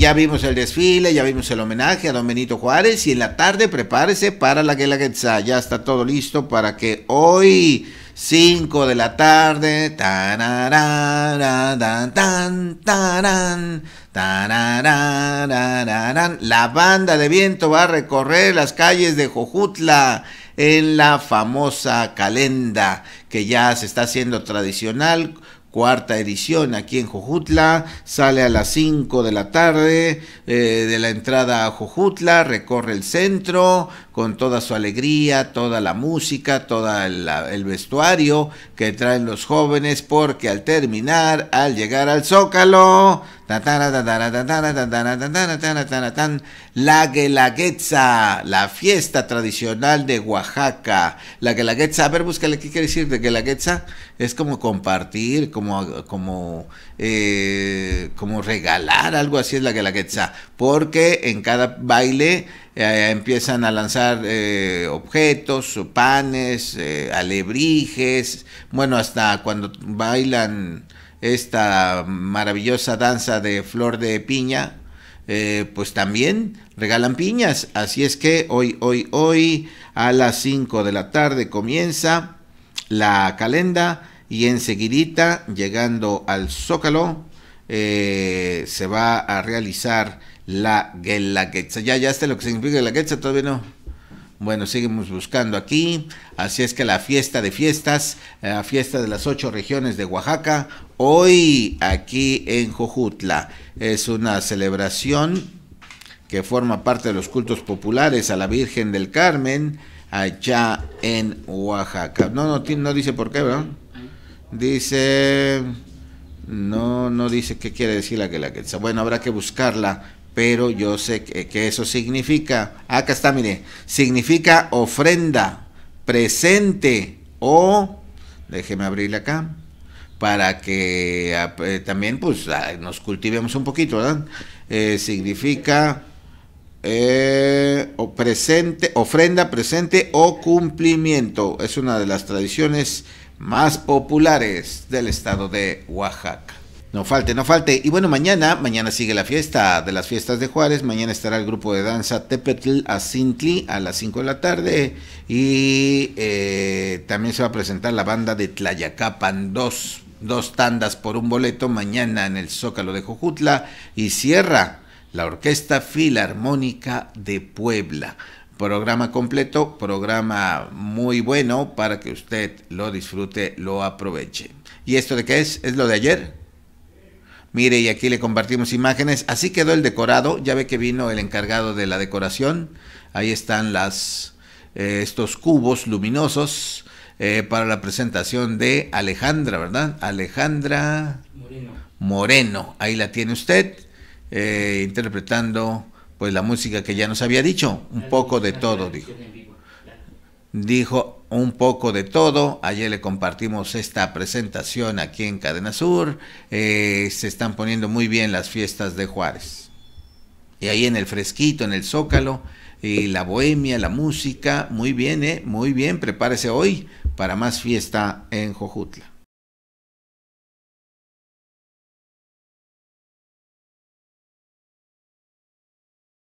Ya vimos el desfile, ya vimos el homenaje a don Benito Juárez y en la tarde prepárese para la Guelaguetza. Ya está todo listo para que hoy, 5 de la tarde, la banda de viento va a recorrer las calles de Jojutla en la famosa calenda que ya se está haciendo tradicional cuarta edición aquí en Jojutla, sale a las 5 de la tarde eh, de la entrada a Jojutla, recorre el centro con toda su alegría, toda la música, todo el vestuario que traen los jóvenes, porque al terminar, al llegar al zócalo, la Guelaguetza, la fiesta tradicional de Oaxaca. La Guelaguetza, a ver, búscale qué quiere decir de Guelaguetza. Es como compartir, como, como, eh, como regalar, algo así es la Guelaguetza. Porque en cada baile eh, empiezan a lanzar eh, objetos, panes, alebrijes. Bueno, hasta cuando bailan esta maravillosa danza de flor de piña, eh, pues también regalan piñas. Así es que hoy, hoy, hoy a las 5 de la tarde comienza la calenda y enseguidita llegando al Zócalo eh, se va a realizar la Guelaguetza. Ya, ya está lo que significa Guelaguetza, todavía no. Bueno, seguimos buscando aquí. Así es que la fiesta de fiestas, eh, la fiesta de las ocho regiones de Oaxaca, hoy aquí en Jojutla, es una celebración que forma parte de los cultos populares a la Virgen del Carmen allá en Oaxaca. No, no, no dice por qué, ¿verdad? Dice, no, no dice qué quiere decir la que la que. Bueno, habrá que buscarla pero yo sé que, eso significa, acá está, mire, significa ofrenda, presente o, déjeme abrirla acá, para que eh, también pues ah, nos cultivemos un poquito, ¿verdad? Eh, significa eh, presente, ofrenda presente o cumplimiento. Es una de las tradiciones más populares del estado de Oaxaca. No falte, no falte. Y bueno, mañana, mañana sigue la fiesta de las fiestas de Juárez. Mañana estará el grupo de danza Tepetl Sintli a las 5 de la tarde. Y eh, también se va a presentar la banda de Tlayacapan 2. Dos tandas por un boleto mañana en el Zócalo de Jojutla. Y cierra la Orquesta Filarmónica de Puebla. Programa completo, programa muy bueno para que usted lo disfrute, lo aproveche. ¿Y esto de qué es? ¿Es lo de ayer? Mire, y aquí le compartimos imágenes. Así quedó el decorado. Ya ve que vino el encargado de la decoración. Ahí están las, eh, estos cubos luminosos eh, para la presentación de Alejandra, ¿verdad? Alejandra Moreno. Ahí la tiene usted eh, interpretando pues la música que ya nos había dicho. Un poco de todo, dijo. Dijo un poco de todo. Ayer le compartimos esta presentación aquí en Cadena Sur. Eh, se están poniendo muy bien las fiestas de Juárez. Y ahí en el fresquito, en el zócalo, y la bohemia, la música, muy bien, eh, muy bien. Prepárese hoy para más fiesta en Jojutla.